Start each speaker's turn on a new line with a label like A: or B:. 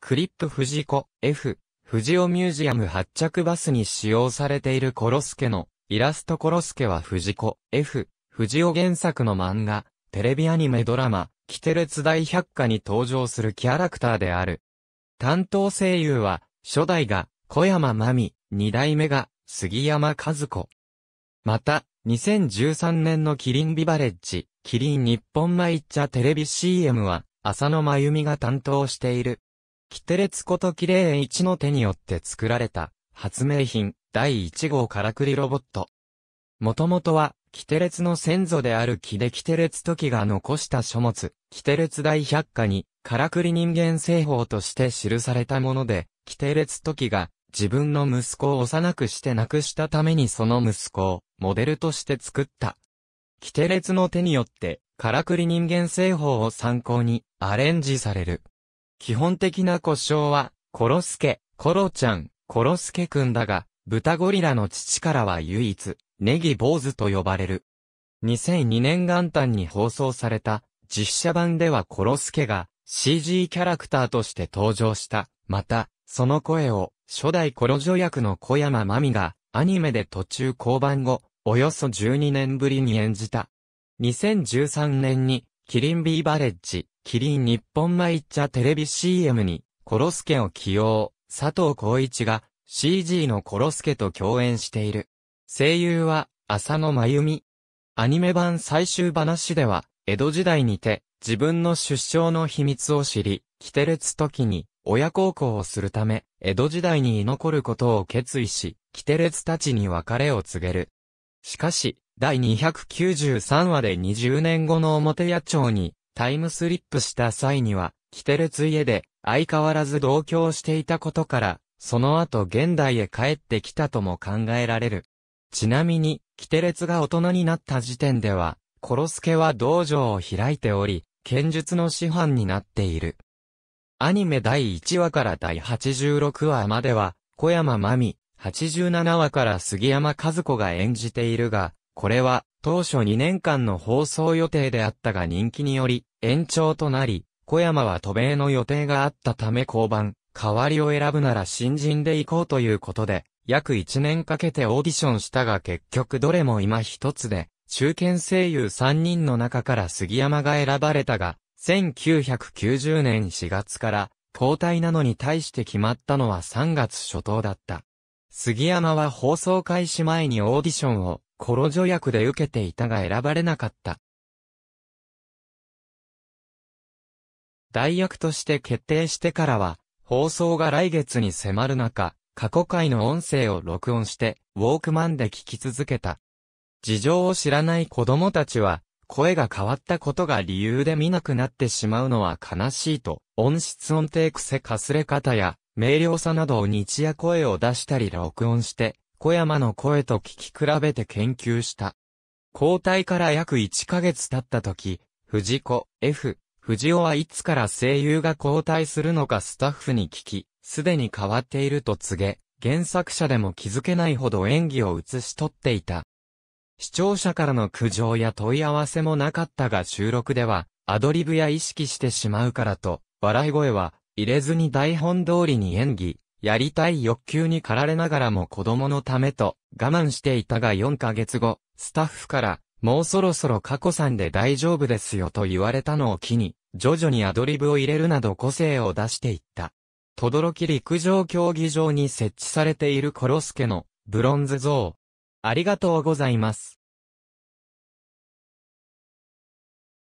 A: クリップ藤子 F、藤尾ミュージアム発着バスに使用されているコロスケのイラストコロスケは藤子 F、藤尾原作の漫画、テレビアニメドラマ、キテレツ大百科に登場するキャラクターである。担当声優は、初代が小山真美、二代目が杉山和子。また、2013年のキリンビバレッジ、キリン日本マイッチャテレビ CM は、浅野真由美が担当している。キテレツことキレイ1の手によって作られた、発明品、第1号からくりロボット。もともとは、キテレツの先祖であるキデキテレツ時が残した書物、キテレツ大百科に、からくり人間製法として記されたもので、キテレツ時が、自分の息子を幼くして亡くしたためにその息子を、モデルとして作った。キテレツの手によって、からくり人間製法を参考に、アレンジされる。基本的な故障は、コロスケ、コロちゃん、コロスケくんだが、豚ゴリラの父からは唯一、ネギ坊主と呼ばれる。2002年元旦に放送された、実写版ではコロスケが CG キャラクターとして登場した。また、その声を、初代コロ女役の小山真美が、アニメで途中降板後、およそ12年ぶりに演じた。2013年に、キリンビーバレッジ、キリン日本マイャテレビ CM に、コロスケを起用、佐藤浩一が CG のコロスケと共演している。声優は、浅野真由美。アニメ版最終話では、江戸時代にて、自分の出生の秘密を知り、キテレツ時に、親孝行をするため、江戸時代に居残ることを決意し、キテレツたちに別れを告げる。しかし、第293話で20年後の表野町にタイムスリップした際には、キテレツ家で相変わらず同居していたことから、その後現代へ帰ってきたとも考えられる。ちなみに、キテレツが大人になった時点では、コロスケは道場を開いており、剣術の師範になっている。アニメ第1話から第86話までは、小山真美、87話から杉山和子が演じているが、これは当初2年間の放送予定であったが人気により延長となり、小山は渡米の予定があったため降板、代わりを選ぶなら新人で行こうということで、約1年かけてオーディションしたが結局どれも今一つで、中堅声優3人の中から杉山が選ばれたが、1990年4月から交代なのに対して決まったのは3月初頭だった。杉山は放送開始前にオーディションをコロ助役で受けていたが選ばれなかった。代役として決定してからは、放送が来月に迫る中、過去回の音声を録音して、ウォークマンで聞き続けた。事情を知らない子供たちは、声が変わったことが理由で見なくなってしまうのは悲しいと、音質音程癖かすれ方や、明瞭さなどを日夜声を出したり録音して、小山の声と聞き比べて研究した。交代から約1ヶ月経った時、藤子、F、藤尾はいつから声優が交代するのかスタッフに聞き、すでに変わっていると告げ、原作者でも気づけないほど演技を写し取っていた。視聴者からの苦情や問い合わせもなかったが収録では、アドリブや意識してしまうからと、笑い声は入れずに台本通りに演技、やりたい欲求に駆られながらも子供のためと我慢していたが4ヶ月後、スタッフからもうそろそろ過去さんで大丈夫ですよと言われたのを機に、徐々にアドリブを入れるなど個性を出していった。とどろき陸上競技場に設置されているコロスケのブロンズ像。ありがとうございます。